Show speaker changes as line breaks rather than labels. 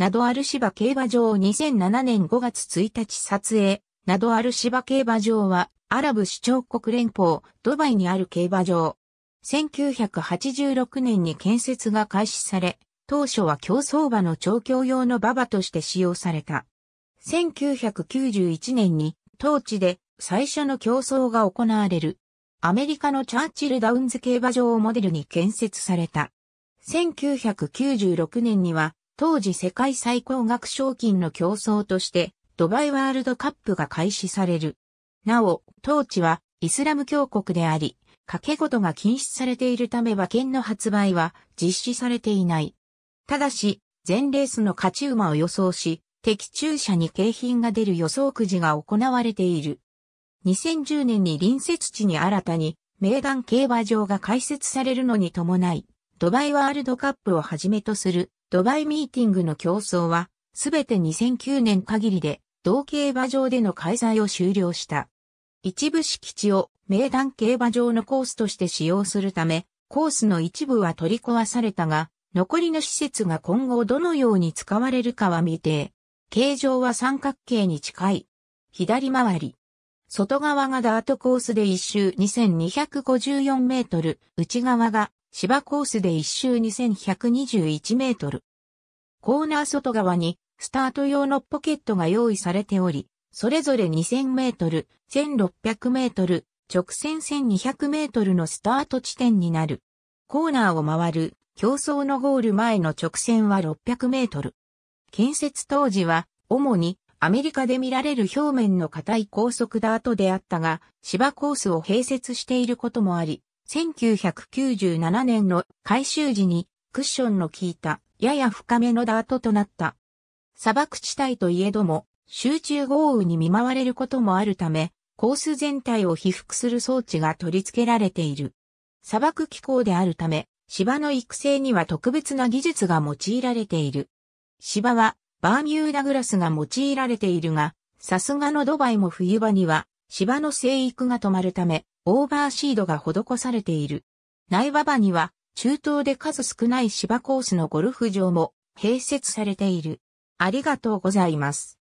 などある芝競馬場2007年5月1日撮影、などある芝競馬場は、アラブ首長国連邦、ドバイにある競馬場。1986年に建設が開始され、当初は競走馬の調教用の馬場として使用された。1991年に当地で最初の競争が行われる。アメリカのチャーチルダウンズ競馬場をモデルに建設された。1996年には当時世界最高額賞金の競争として、ドバイワールドカップが開始される。なお、当地はイスラム教国であり、掛け事が禁止されているため馬券の発売は実施されていない。ただし、全レースの勝ち馬を予想し、的中者に景品が出る予想くじが行われている。2010年に隣接地に新たに、名団競馬場が開設されるのに伴い、ドバイワールドカップをはじめとするドバイミーティングの競争は、すべて2009年限りで、同競馬場での開催を終了した。一部敷地を名団競馬場のコースとして使用するため、コースの一部は取り壊されたが、残りの施設が今後どのように使われるかは未定。形状は三角形に近い。左回り。外側がダートコースで一周2254メートル、内側が芝コースで一周2121メートル。コーナー外側にスタート用のポケットが用意されており、それぞれ2000メートル、1600メートル、直線1200メートルのスタート地点になる。コーナーを回る競争のゴール前の直線は600メートル。建設当時は主にアメリカで見られる表面の硬い高速ダートであったが、芝コースを併設していることもあり、1997年の改修時にクッションの効いたやや深めのダートとなった。砂漠地帯といえども、集中豪雨に見舞われることもあるため、コース全体を被覆する装置が取り付けられている。砂漠気候であるため、芝の育成には特別な技術が用いられている。芝はバーミューダグラスが用いられているが、さすがのドバイも冬場には芝の生育が止まるため、オーバーシードが施されている。苗場場には中東で数少ない芝コースのゴルフ場も併設されている。ありがとうございます。